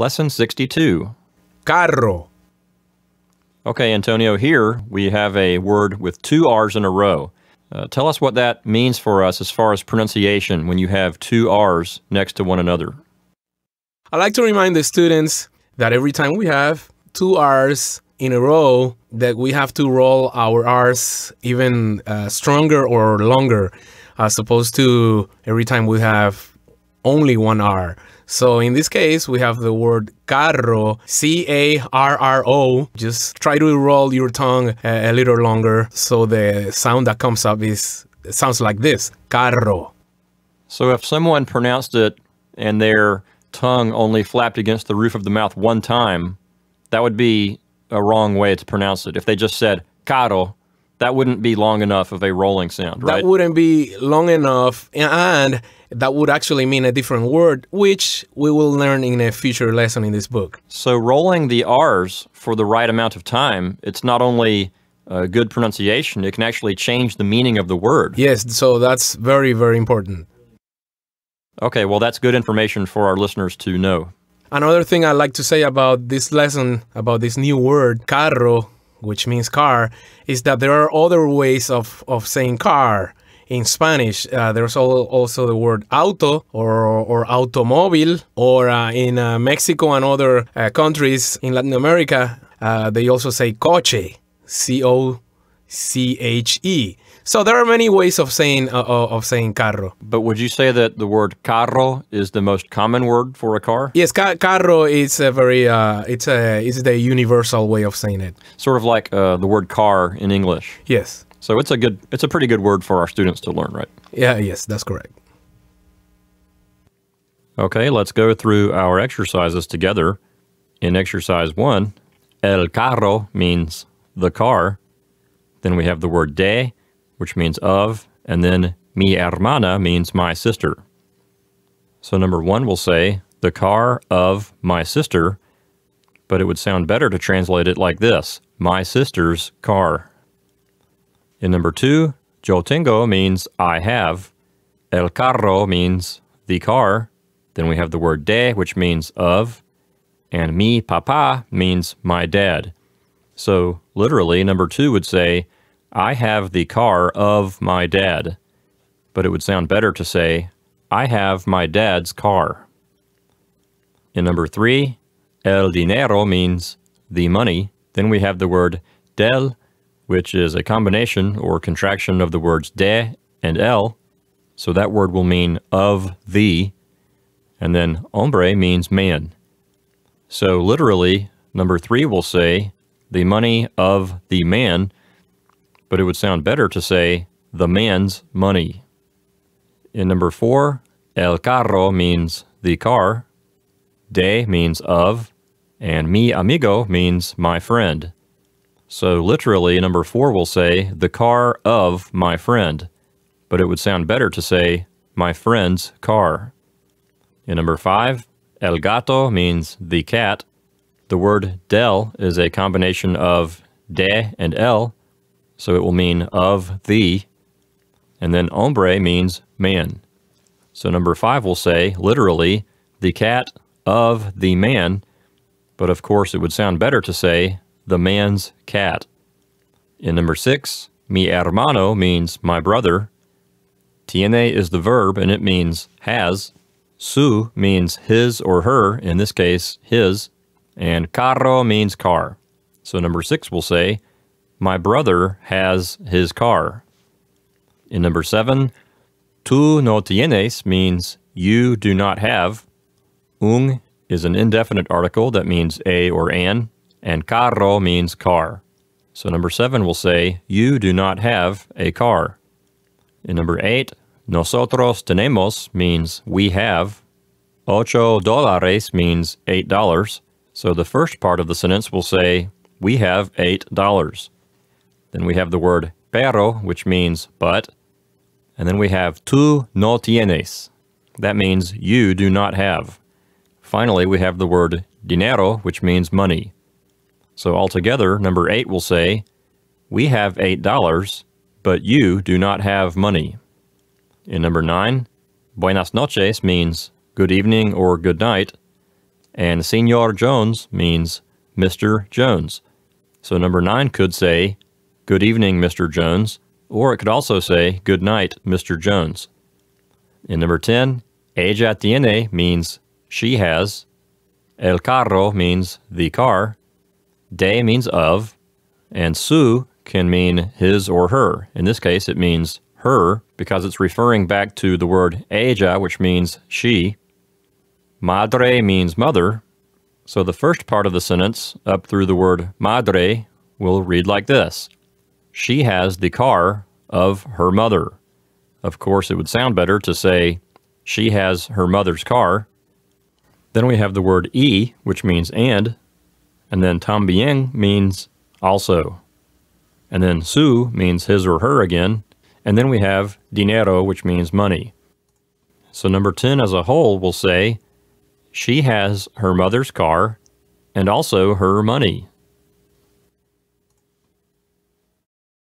Lesson 62. Carro. Okay, Antonio, here we have a word with two R's in a row. Uh, tell us what that means for us as far as pronunciation when you have two R's next to one another. I like to remind the students that every time we have two R's in a row, that we have to roll our R's even uh, stronger or longer, as opposed to every time we have only one R. So in this case, we have the word carro, C-A-R-R-O. Just try to roll your tongue a, a little longer so the sound that comes up is sounds like this, carro. So if someone pronounced it and their tongue only flapped against the roof of the mouth one time, that would be a wrong way to pronounce it. If they just said carro that wouldn't be long enough of a rolling sound, right? That wouldn't be long enough, and that would actually mean a different word, which we will learn in a future lesson in this book. So rolling the R's for the right amount of time, it's not only uh, good pronunciation, it can actually change the meaning of the word. Yes, so that's very, very important. Okay, well, that's good information for our listeners to know. Another thing I like to say about this lesson, about this new word, carro, which means car, is that there are other ways of, of saying car. In Spanish, uh, there's also the word auto or, or automóvil, or uh, in uh, Mexico and other uh, countries in Latin America, uh, they also say coche, C O C H E. So there are many ways of saying uh, uh, of saying carro. But would you say that the word carro is the most common word for a car? Yes, ca carro is a very uh, it's a it's the universal way of saying it. Sort of like uh, the word car in English. Yes. So it's a good it's a pretty good word for our students to learn, right? Yeah. Yes, that's correct. Okay, let's go through our exercises together. In exercise one, el carro means the car. Then we have the word de which means of, and then mi hermana means my sister. So number one will say, the car of my sister, but it would sound better to translate it like this, my sister's car. In number two, yo tengo means I have, el carro means the car, then we have the word de, which means of, and mi papa means my dad. So literally, number two would say, I have the car of my dad. But it would sound better to say, I have my dad's car. In number three, el dinero means the money. Then we have the word del, which is a combination or contraction of the words de and el. So that word will mean of the. And then hombre means man. So literally, number three will say, the money of the man, but it would sound better to say the man's money. In number four, el carro means the car, de means of, and mi amigo means my friend. So literally, number four will say the car of my friend, but it would sound better to say my friend's car. In number five, el gato means the cat. The word del is a combination of de and el, so it will mean of the, and then hombre means man. So number five will say, literally, the cat of the man, but of course it would sound better to say, the man's cat. In number six, mi hermano means my brother. Tiene is the verb and it means has. Su means his or her, in this case, his. And carro means car. So number six will say, my brother has his car. In number seven, tu no tienes means you do not have. Un is an indefinite article that means a or an, and carro means car. So number seven will say, you do not have a car. In number eight, nosotros tenemos means we have. Ocho dólares means eight dollars. So the first part of the sentence will say, we have eight dollars. Then we have the word pero, which means but. And then we have tú no tienes. That means you do not have. Finally, we have the word dinero, which means money. So altogether, number eight will say, we have $8, but you do not have money. In number nine, buenas noches means good evening or good night, and Senor Jones means Mr. Jones. So number nine could say, Good evening, Mr. Jones. Or it could also say, Good night, Mr. Jones. In number 10, Ella tiene means she has. El carro means the car. De means of. And su can mean his or her. In this case, it means her because it's referring back to the word ella, which means she. Madre means mother. So the first part of the sentence, up through the word madre, will read like this she has the car of her mother. Of course, it would sound better to say she has her mother's car. Then we have the word e, which means and, and then tambien means also. And then su means his or her again. And then we have dinero, which means money. So number 10 as a whole will say, she has her mother's car and also her money.